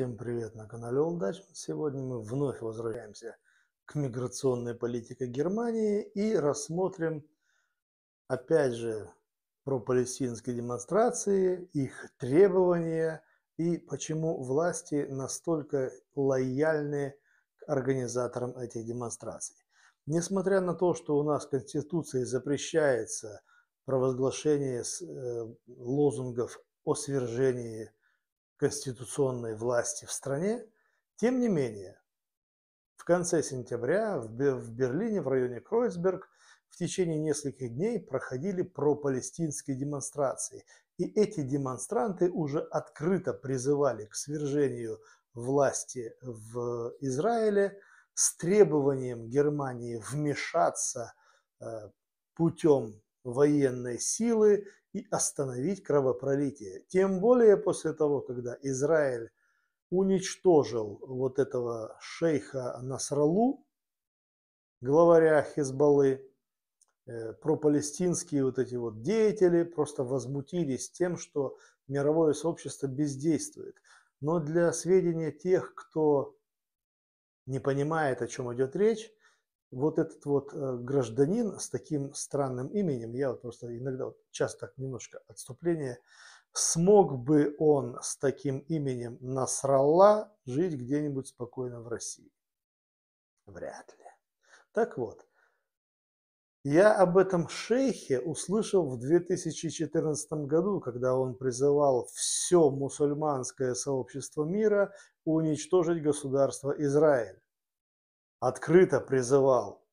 Всем привет на канале Олдач. Сегодня мы вновь возвращаемся к миграционной политике Германии и рассмотрим опять же про палестинские демонстрации, их требования и почему власти настолько лояльны к организаторам этих демонстраций. Несмотря на то, что у нас Конституцией запрещается провозглашение э, лозунгов о свержении конституционной власти в стране, тем не менее, в конце сентября в Берлине, в районе Кройцберг, в течение нескольких дней проходили пропалестинские демонстрации. И эти демонстранты уже открыто призывали к свержению власти в Израиле с требованием Германии вмешаться э, путем военной силы и остановить кровопролитие. Тем более после того, когда Израиль уничтожил вот этого шейха Насралу, главаря Хизбаллы, э, пропалестинские вот эти вот деятели просто возмутились тем, что мировое сообщество бездействует. Но для сведения тех, кто не понимает, о чем идет речь, вот этот вот э, гражданин с таким странным именем, я вот просто иногда вот часто так немножко отступление, смог бы он с таким именем насрала жить где-нибудь спокойно в России? Вряд ли. Так вот, я об этом шейхе услышал в 2014 году, когда он призывал все мусульманское сообщество мира уничтожить государство Израиль открыто призывал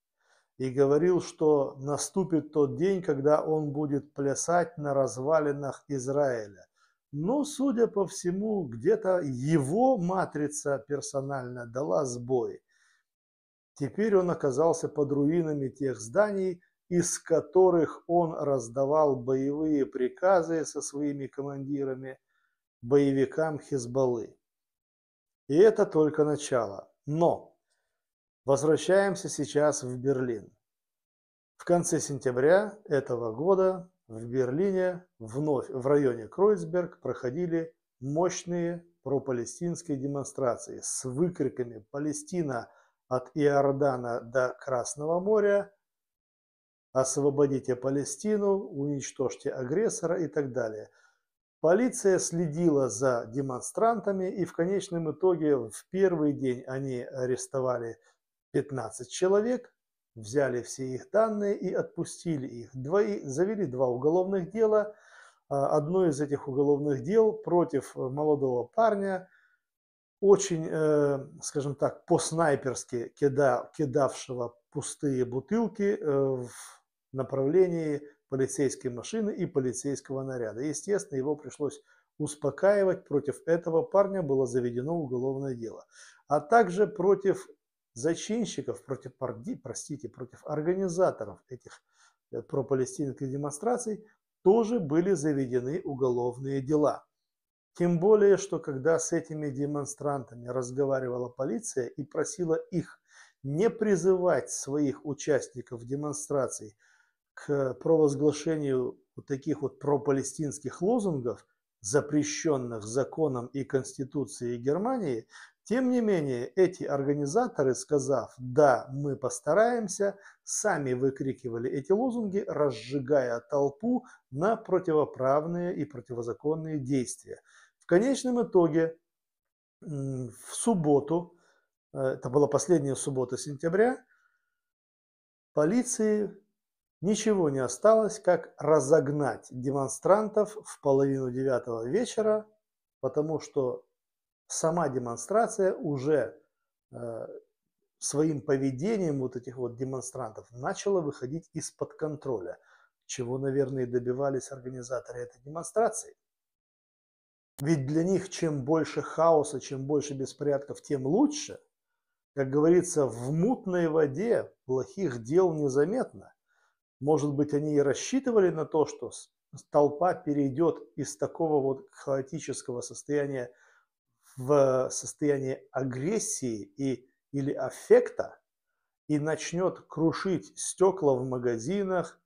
и говорил, что наступит тот день, когда он будет плясать на развалинах Израиля. Но, судя по всему, где-то его матрица персонально дала сбой. Теперь он оказался под руинами тех зданий, из которых он раздавал боевые приказы со своими командирами боевикам Хизбаллы. И это только начало. Но Возвращаемся сейчас в Берлин. В конце сентября этого года в Берлине вновь в районе Кройцберг проходили мощные пропалестинские демонстрации с выкриками «Палестина от Иордана до Красного моря», «Освободите Палестину», «Уничтожьте агрессора» и так далее. Полиция следила за демонстрантами и в конечном итоге в первый день они арестовали – 15 человек, взяли все их данные и отпустили их. Двои, завели два уголовных дела. А, одно из этих уголовных дел против э, молодого парня, очень, э, скажем так, по-снайперски кида, кидавшего пустые бутылки э, в направлении полицейской машины и полицейского наряда. Естественно, его пришлось успокаивать. Против этого парня было заведено уголовное дело. А также против зачинщиков, против, простите, против организаторов этих э, пропалестинских демонстраций тоже были заведены уголовные дела. Тем более, что когда с этими демонстрантами разговаривала полиция и просила их не призывать своих участников демонстраций к провозглашению вот таких вот пропалестинских лозунгов, запрещенных законом и Конституцией Германии, тем не менее, эти организаторы, сказав «да, мы постараемся», сами выкрикивали эти лозунги, разжигая толпу на противоправные и противозаконные действия. В конечном итоге, в субботу, э, это была последняя суббота сентября, полиции ничего не осталось, как разогнать демонстрантов в половину девятого вечера, потому что сама демонстрация уже э, своим поведением вот этих вот демонстрантов начала выходить из-под контроля, чего, наверное, и добивались организаторы этой демонстрации. Ведь для них чем больше хаоса, чем больше беспорядков, тем лучше. Как говорится, в мутной воде плохих дел незаметно. Может быть, они и рассчитывали на то, что толпа перейдет из такого вот хаотического состояния в состоянии агрессии и, или аффекта и начнет крушить стекла в магазинах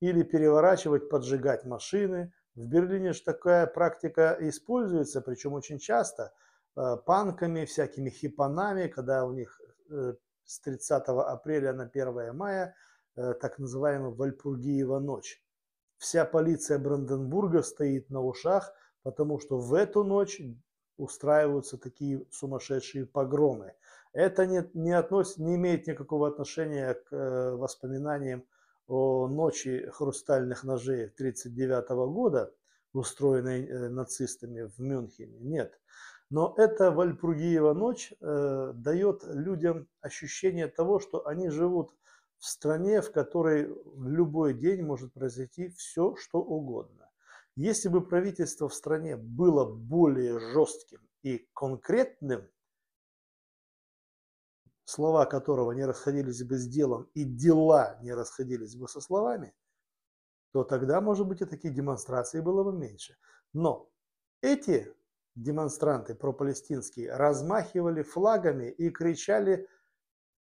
или переворачивать, поджигать машины. В Берлине же такая практика используется, причем очень часто, э, панками, всякими хипанами, когда у них э, с 30 апреля на 1 мая э, так называемая Вальпургиева ночь. Вся полиция Бранденбурга стоит на ушах, потому что в эту ночь устраиваются такие сумасшедшие погромы. Это не, не, относ, не имеет никакого отношения к э, воспоминаниям о ночи хрустальных ножей 1939 года, устроенной э, нацистами в Мюнхене. Нет. Но эта Вальпругиева ночь э, дает людям ощущение того, что они живут в стране, в которой в любой день может произойти все, что угодно. Если бы правительство в стране было более жестким и конкретным, слова которого не расходились бы с делом и дела не расходились бы со словами, то тогда, может быть, и таких демонстраций было бы меньше. Но эти демонстранты пропалестинские размахивали флагами и кричали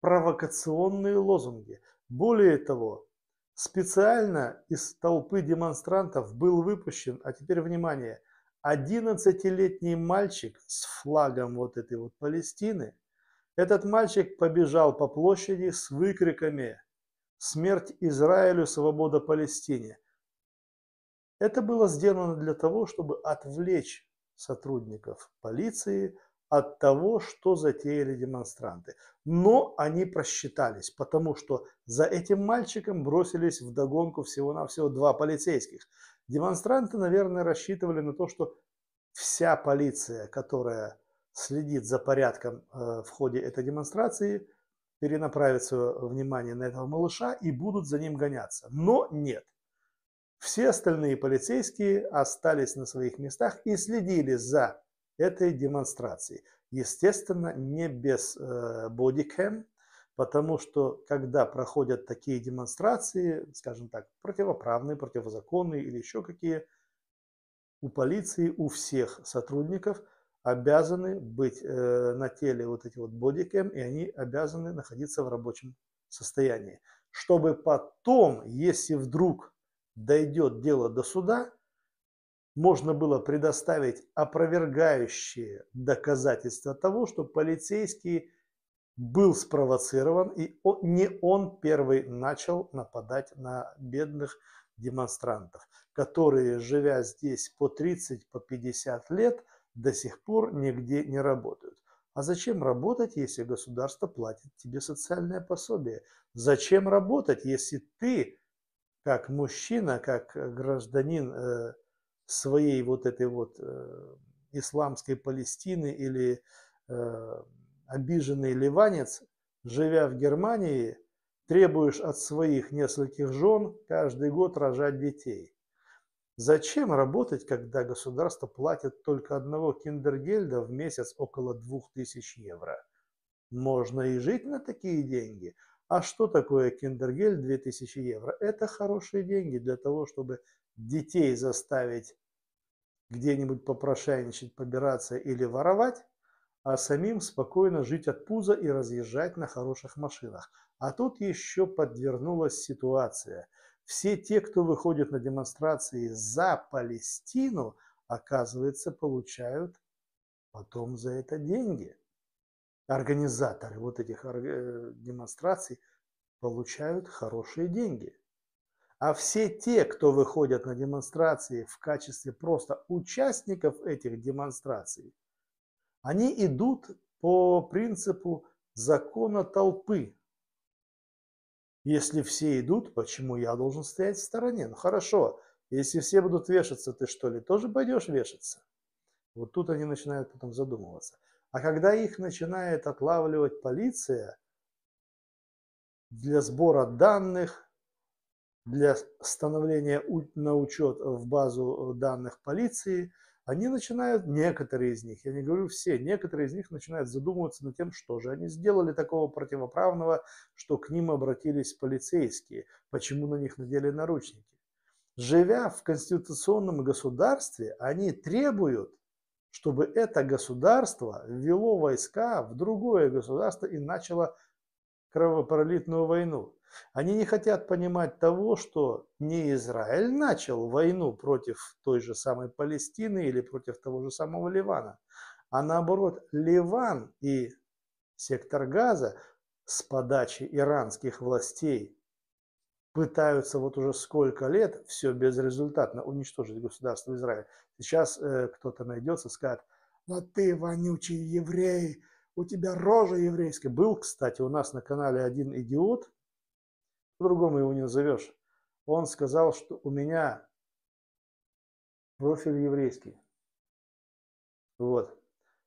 провокационные лозунги. Более того, Специально из толпы демонстрантов был выпущен, а теперь внимание, 11-летний мальчик с флагом вот этой вот Палестины. Этот мальчик побежал по площади с выкриками «Смерть Израилю, свобода Палестине!». Это было сделано для того, чтобы отвлечь сотрудников полиции от того, что затеяли демонстранты. Но они просчитались, потому что за этим мальчиком бросились в догонку всего-навсего два полицейских. Демонстранты, наверное, рассчитывали на то, что вся полиция, которая следит за порядком э, в ходе этой демонстрации, перенаправит свое внимание на этого малыша и будут за ним гоняться. Но нет. Все остальные полицейские остались на своих местах и следили за этой демонстрации. Естественно, не без э, бодикэм, потому что когда проходят такие демонстрации, скажем так, противоправные, противозаконные или еще какие, у полиции, у всех сотрудников обязаны быть э, на теле вот эти вот бодикэм, и они обязаны находиться в рабочем состоянии. Чтобы потом, если вдруг дойдет дело до суда, можно было предоставить опровергающие доказательства того, что полицейский был спровоцирован, и не он первый начал нападать на бедных демонстрантов, которые, живя здесь по 30, по 50 лет, до сих пор нигде не работают. А зачем работать, если государство платит тебе социальное пособие? Зачем работать, если ты, как мужчина, как гражданин э, своей вот этой вот э, исламской Палестины или э, обиженный ливанец, живя в Германии, требуешь от своих нескольких жен каждый год рожать детей. Зачем работать, когда государство платит только одного киндергельда в месяц около 2000 евро? Можно и жить на такие деньги. А что такое киндергель 2000 евро? Это хорошие деньги для того, чтобы детей заставить где-нибудь попрошайничать, побираться или воровать, а самим спокойно жить от пуза и разъезжать на хороших машинах. А тут еще подвернулась ситуация. Все те, кто выходит на демонстрации за Палестину, оказывается, получают потом за это деньги. Организаторы вот этих э, демонстраций получают хорошие деньги а все те, кто выходят на демонстрации в качестве просто участников этих демонстраций, они идут по принципу закона толпы. Если все идут, почему я должен стоять в стороне? Ну хорошо, если все будут вешаться, ты что ли тоже пойдешь вешаться? Вот тут они начинают потом задумываться. А когда их начинает отлавливать полиция для сбора данных, для становления на учет в базу э, данных полиции, они начинают, некоторые из них, я не говорю все, некоторые из них начинают задумываться над тем, что же они сделали такого противоправного, что к ним обратились полицейские, почему на них надели наручники. Живя в конституционном государстве, они требуют, чтобы это государство ввело войска в другое государство и начало кровопролитную войну. Они не хотят понимать того, что не Израиль начал войну против той же самой Палестины или против того же самого Ливана, а наоборот Ливан и сектор Газа с подачи иранских властей пытаются вот уже сколько лет все безрезультатно уничтожить государство Израиль. Сейчас э, кто-то найдется, скажет, вот «Ну ты вонючий еврей, у тебя рожа еврейская. Был, кстати, у нас на канале один идиот, по-другому его не назовешь. Он сказал, что у меня профиль еврейский. Вот.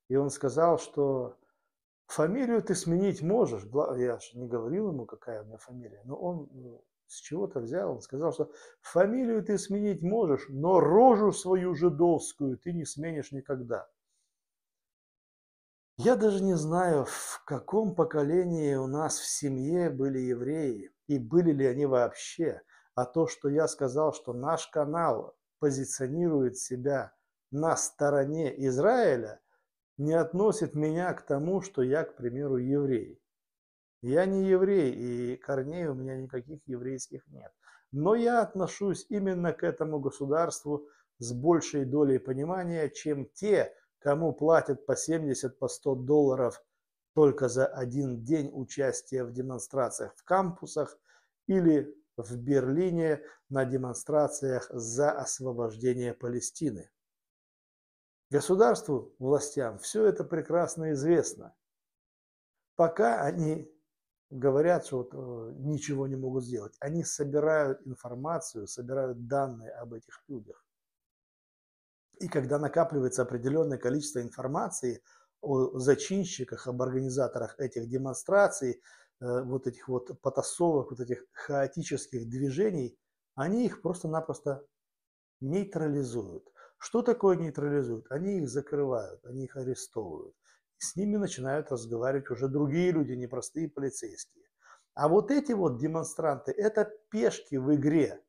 И он сказал, что фамилию ты сменить можешь. Я же не говорил ему, какая у меня фамилия. Но он ну, с чего-то взял, он сказал, что фамилию ты сменить можешь, но рожу свою жидовскую ты не сменишь никогда. Я даже не знаю, в каком поколении у нас в семье были евреи и были ли они вообще. А то, что я сказал, что наш канал позиционирует себя на стороне Израиля, не относит меня к тому, что я, к примеру, еврей. Я не еврей, и корней у меня никаких еврейских нет. Но я отношусь именно к этому государству с большей долей понимания, чем те, кому платят по 70, по 100 долларов только за один день участия в демонстрациях в кампусах или в Берлине на демонстрациях за освобождение Палестины. Государству, властям все это прекрасно известно. Пока они говорят, что вот, э, ничего не могут сделать, они собирают информацию, собирают данные об этих людях. И когда накапливается определенное количество информации о зачинщиках, об организаторах этих демонстраций, э, вот этих вот потасовок, вот этих хаотических движений, они их просто-напросто нейтрализуют. Что такое нейтрализуют? Они их закрывают, они их арестовывают. с ними начинают разговаривать уже другие люди, непростые полицейские. А вот эти вот демонстранты – это пешки в игре,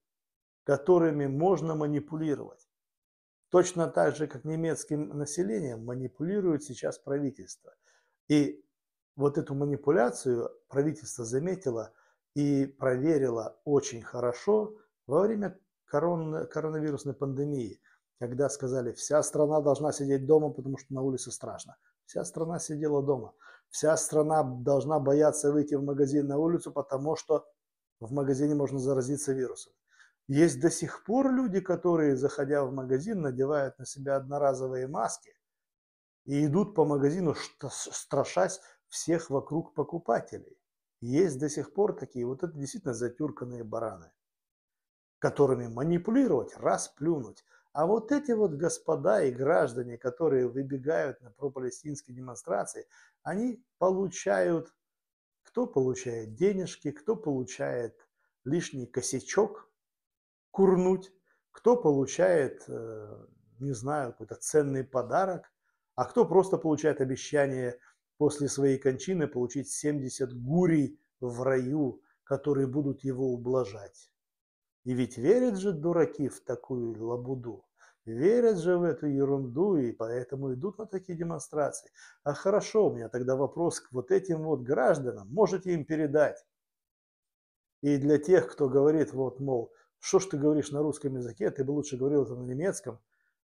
которыми можно манипулировать. Точно так же, как немецким населением манипулирует сейчас правительство. И вот эту манипуляцию правительство заметило и проверило очень хорошо во время корон, коронавирусной пандемии, когда сказали, вся страна должна сидеть дома, потому что на улице страшно. Вся страна сидела дома. Вся страна должна бояться выйти в магазин на улицу, потому что в магазине можно заразиться вирусом. Есть до сих пор люди, которые, заходя в магазин, надевают на себя одноразовые маски и идут по магазину, страшась всех вокруг покупателей. Есть до сих пор такие, вот это действительно затюрканные бараны, которыми манипулировать, расплюнуть. А вот эти вот господа и граждане, которые выбегают на пропалестинские демонстрации, они получают, кто получает денежки, кто получает лишний косячок – курнуть, кто получает, э, не знаю, какой-то ценный подарок, а кто просто получает обещание после своей кончины получить 70 гурий в раю, которые будут его ублажать. И ведь верят же дураки в такую лабуду, верят же в эту ерунду и поэтому идут на такие демонстрации. А хорошо, у меня тогда вопрос к вот этим вот гражданам, можете им передать. И для тех, кто говорит, вот, мол, что ж ты говоришь на русском языке, ты бы лучше говорил это на немецком.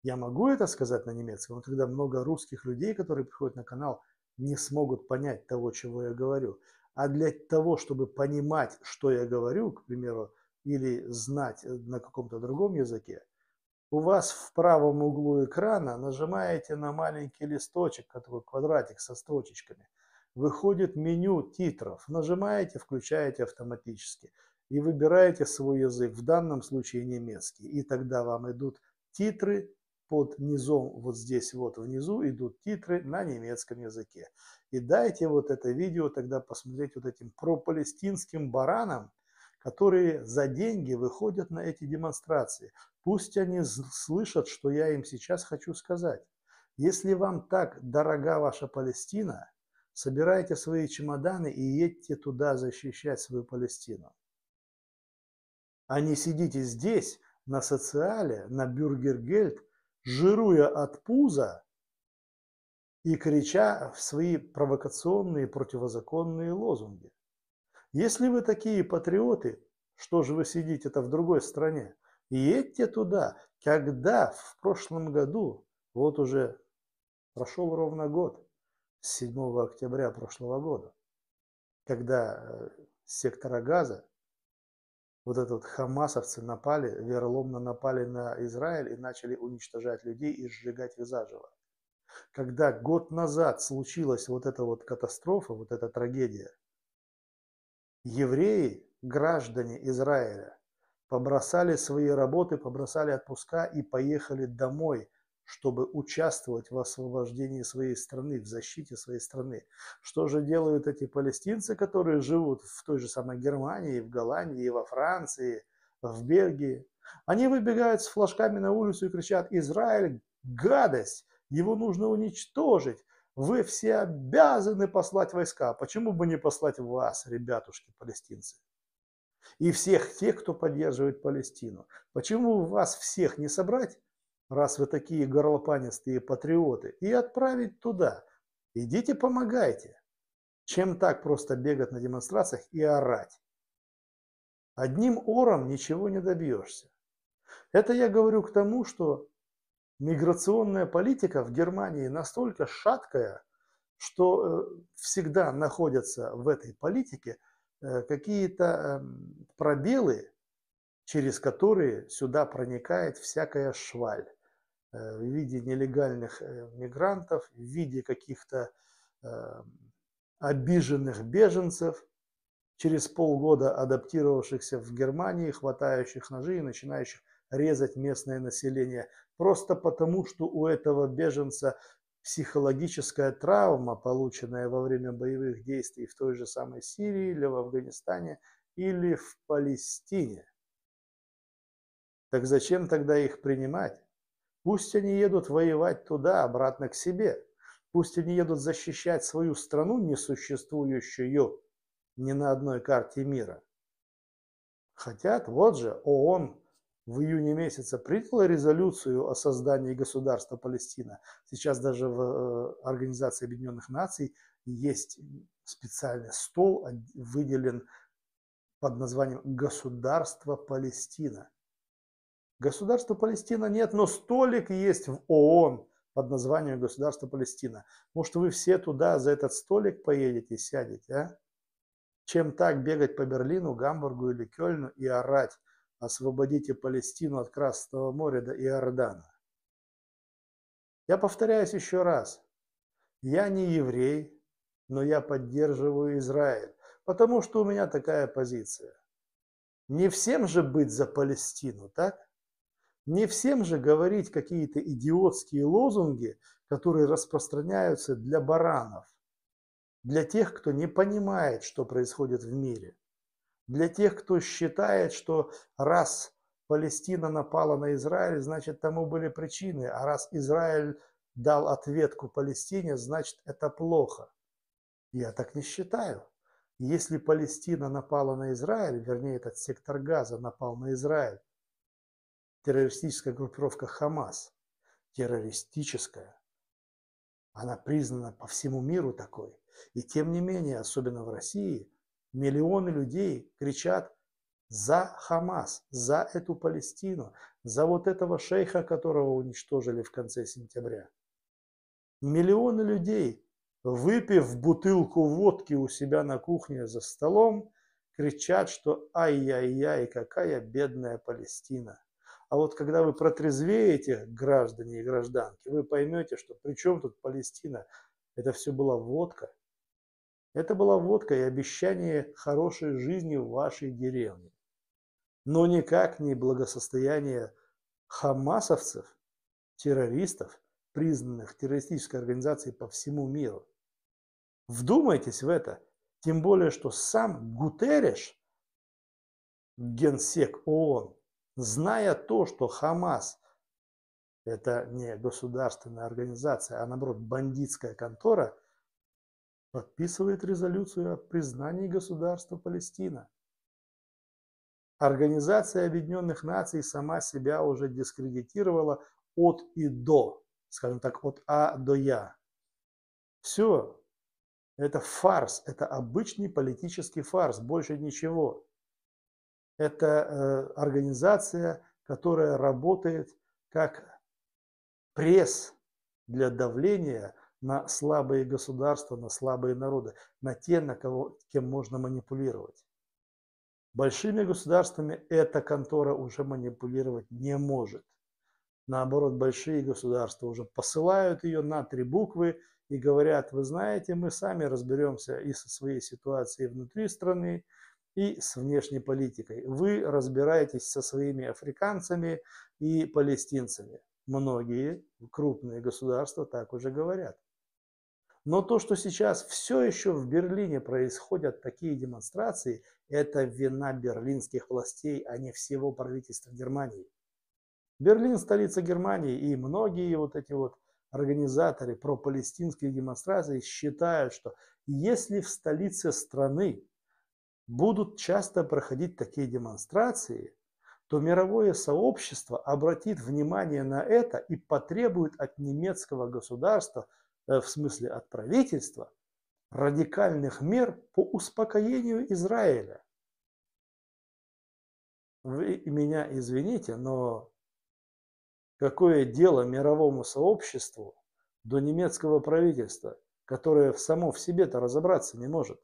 Я могу это сказать на немецком, но тогда много русских людей, которые приходят на канал, не смогут понять того, чего я говорю. А для того, чтобы понимать, что я говорю, к примеру, или знать э, на каком-то другом языке, у вас в правом углу экрана нажимаете на маленький листочек, который квадратик со строчечками. Выходит меню титров. Нажимаете, включаете автоматически и выбираете свой язык, в данном случае немецкий, и тогда вам идут титры под низом, вот здесь вот внизу идут титры на немецком языке. И дайте вот это видео тогда посмотреть вот этим пропалестинским баранам, которые за деньги выходят на эти демонстрации. Пусть они слышат, что я им сейчас хочу сказать. Если вам так дорога ваша Палестина, собирайте свои чемоданы и едьте туда защищать свою Палестину а не сидите здесь, на социале, на бюргергельд, жируя от пуза и крича в свои провокационные противозаконные лозунги. Если вы такие патриоты, что же вы сидите-то в другой стране? Едьте туда, когда в прошлом году, вот уже прошел ровно год, с 7 октября прошлого года, когда э, сектора газа вот этот хамасовцы напали, вероломно напали на Израиль и начали уничтожать людей и сжигать их Когда год назад случилась вот эта вот катастрофа, вот эта трагедия, евреи, граждане Израиля, побросали свои работы, побросали отпуска и поехали домой чтобы участвовать в освобождении своей страны, в защите своей страны. Что же делают эти палестинцы, которые живут в той же самой Германии, в Голландии, во Франции, в Бельгии? Они выбегают с флажками на улицу и кричат «Израиль – гадость! Его нужно уничтожить! Вы все обязаны послать войска! Почему бы не послать вас, ребятушки палестинцы?» И всех тех, кто поддерживает Палестину. Почему вас всех не собрать раз вы такие горлопанистые патриоты, и отправить туда. Идите помогайте. Чем так просто бегать на демонстрациях и орать? Одним ором ничего не добьешься. Это я говорю к тому, что миграционная политика в Германии настолько шаткая, что э, всегда находятся в этой политике э, какие-то эм, пробелы, через которые сюда проникает всякая шваль э, в виде нелегальных э, мигрантов, в виде каких-то э, обиженных беженцев, через полгода адаптировавшихся в Германии, хватающих ножи и начинающих резать местное население. Просто потому, что у этого беженца психологическая травма, полученная во время боевых действий в той же самой Сирии или в Афганистане или в Палестине. Так зачем тогда их принимать? Пусть они едут воевать туда, обратно к себе. Пусть они едут защищать свою страну, несуществующую ни на одной карте мира. Хотят, вот же, ООН в июне месяце приняла резолюцию о создании государства Палестина. Сейчас даже в э, Организации Объединенных Наций есть специальный стол, выделен под названием «Государство Палестина». Государства Палестина нет, но столик есть в ООН под названием Государство Палестина. Может, вы все туда за этот столик поедете, и сядете, а? Чем так бегать по Берлину, Гамбургу или Кёльну и орать «Освободите Палестину от Красного моря до Иордана». Я повторяюсь еще раз. Я не еврей, но я поддерживаю Израиль, потому что у меня такая позиция. Не всем же быть за Палестину, так? Не всем же говорить какие-то идиотские лозунги, которые распространяются для баранов, для тех, кто не понимает, что происходит в мире, для тех, кто считает, что раз Палестина напала на Израиль, значит тому были причины, а раз Израиль дал ответку Палестине, значит это плохо. Я так не считаю. Если Палестина напала на Израиль, вернее этот сектор газа напал на Израиль, террористическая группировка Хамас, террористическая, она признана по всему миру такой. И тем не менее, особенно в России, миллионы людей кричат за Хамас, за эту Палестину, за вот этого шейха, которого уничтожили в конце сентября. Миллионы людей, выпив бутылку водки у себя на кухне за столом, кричат, что ай-яй-яй, какая бедная Палестина. А вот когда вы протрезвеете, граждане и гражданки, вы поймете, что при чем тут Палестина? Это все была водка. Это была водка и обещание хорошей жизни в вашей деревне. Но никак не благосостояние хамасовцев, террористов, признанных террористической организацией по всему миру. Вдумайтесь в это. Тем более, что сам Гутереш, генсек ООН, зная то, что Хамас – это не государственная организация, а наоборот бандитская контора, подписывает резолюцию о признании государства Палестина. Организация Объединенных Наций сама себя уже дискредитировала от и до, скажем так, от А до Я. Все, это фарс, это обычный политический фарс, больше ничего это э, организация, которая работает как пресс для давления на слабые государства, на слабые народы, на те, на кого, кем можно манипулировать. Большими государствами эта контора уже манипулировать не может. Наоборот, большие государства уже посылают ее на три буквы и говорят, вы знаете, мы сами разберемся и со своей ситуацией внутри страны, и с внешней политикой. Вы разбираетесь со своими африканцами и палестинцами. Многие крупные государства так уже говорят. Но то, что сейчас все еще в Берлине происходят такие демонстрации, это вина берлинских властей, а не всего правительства Германии. Берлин – столица Германии, и многие вот эти вот организаторы пропалестинских демонстраций считают, что если в столице страны будут часто проходить такие демонстрации, то мировое сообщество обратит внимание на это и потребует от немецкого государства, э, в смысле от правительства, радикальных мер по успокоению Израиля. Вы меня извините, но какое дело мировому сообществу до немецкого правительства, которое само в себе-то разобраться не может?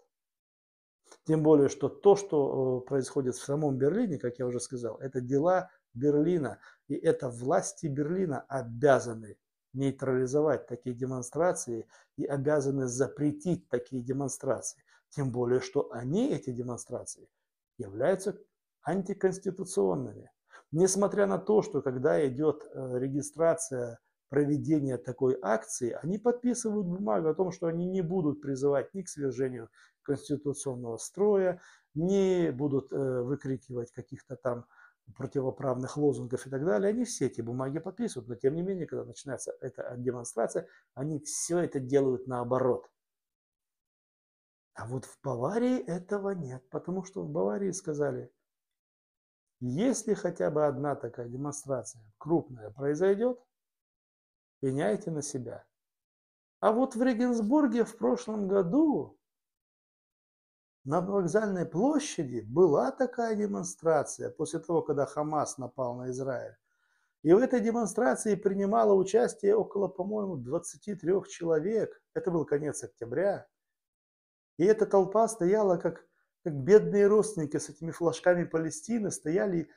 Тем более, что то, что э, происходит в самом Берлине, как я уже сказал, это дела Берлина. И это власти Берлина обязаны нейтрализовать такие демонстрации и обязаны запретить такие демонстрации. Тем более, что они, эти демонстрации, являются антиконституционными. Несмотря на то, что когда идет э, регистрация проведения такой акции, они подписывают бумагу о том, что они не будут призывать ни к свержению конституционного строя, не будут э, выкрикивать каких-то там противоправных лозунгов и так далее. Они все эти бумаги подписывают, но тем не менее, когда начинается эта демонстрация, они все это делают наоборот. А вот в Баварии этого нет, потому что в Баварии сказали, если хотя бы одна такая демонстрация крупная произойдет, пеняйте на себя. А вот в Регенсбурге в прошлом году на вокзальной площади была такая демонстрация после того, когда Хамас напал на Израиль. И в этой демонстрации принимало участие около, по-моему, 23 человек. Это был конец октября. И эта толпа стояла, как, как бедные родственники с этими флажками Палестины, стояли,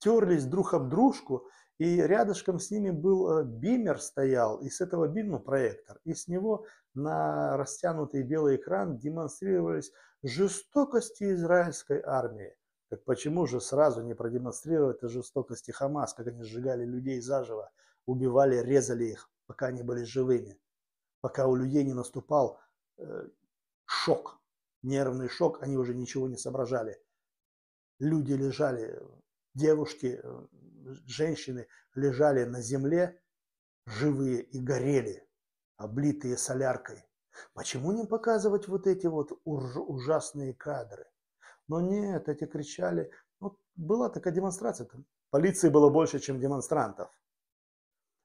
терлись друг об дружку и рядышком с ними был э, бимер стоял, и с этого бимера проектор. И с него на растянутый белый экран демонстрировались жестокости израильской армии. Так почему же сразу не продемонстрировать жестокости Хамас, как они сжигали людей заживо, убивали, резали их, пока они были живыми, пока у людей не наступал э, шок, нервный шок, они уже ничего не соображали. Люди лежали девушки, э, женщины лежали на земле, живые и горели, облитые соляркой. Почему не показывать вот эти вот ужасные кадры? Но нет, эти кричали. Вот ну, была такая демонстрация. Там полиции было больше, чем демонстрантов.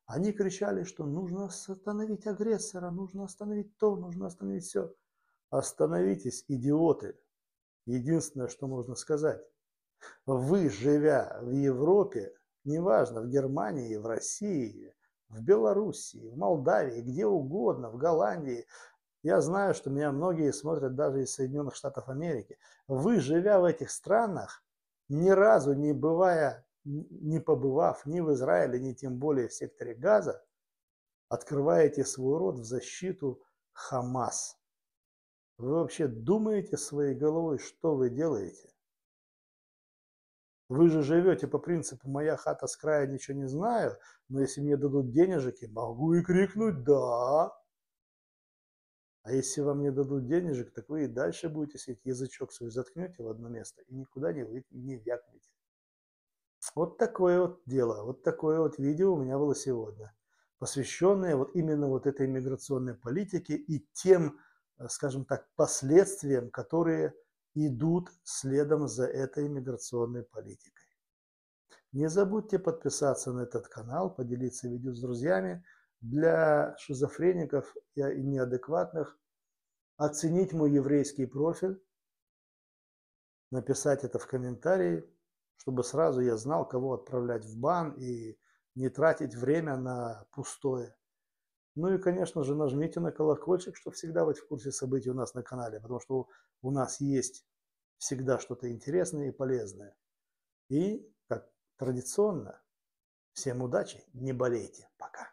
Они кричали, что нужно остановить агрессора, нужно остановить то, нужно остановить все. Остановитесь, идиоты. Единственное, что можно сказать. Вы, живя в Европе, неважно, в Германии, в России, в Белоруссии, в Молдавии, где угодно, в Голландии, я знаю, что меня многие смотрят даже из Соединенных Штатов Америки. Вы, живя в этих странах, ни разу не бывая, не побывав ни в Израиле, ни тем более в секторе Газа, открываете свой рот в защиту Хамас. Вы вообще думаете своей головой, что вы делаете? Вы же живете по принципу «моя хата с края, ничего не знаю», но если мне дадут денежики, могу и крикнуть «да». А если вам не дадут денежек, так вы и дальше будете сидеть, язычок свой заткнете в одно место и никуда не, вы, не вякнете. Вот такое вот дело, вот такое вот видео у меня было сегодня, посвященное вот именно вот этой миграционной политике и тем, э, скажем так, последствиям, которые – идут следом за этой миграционной политикой. Не забудьте подписаться на этот канал, поделиться видео с друзьями. Для шизофреников и неадекватных оценить мой еврейский профиль, написать это в комментарии, чтобы сразу я знал, кого отправлять в бан и не тратить время на пустое. Ну и, конечно же, нажмите на колокольчик, чтобы всегда быть в курсе событий у нас на канале, потому что у нас есть всегда что-то интересное и полезное. И, как традиционно, всем удачи, не болейте, пока.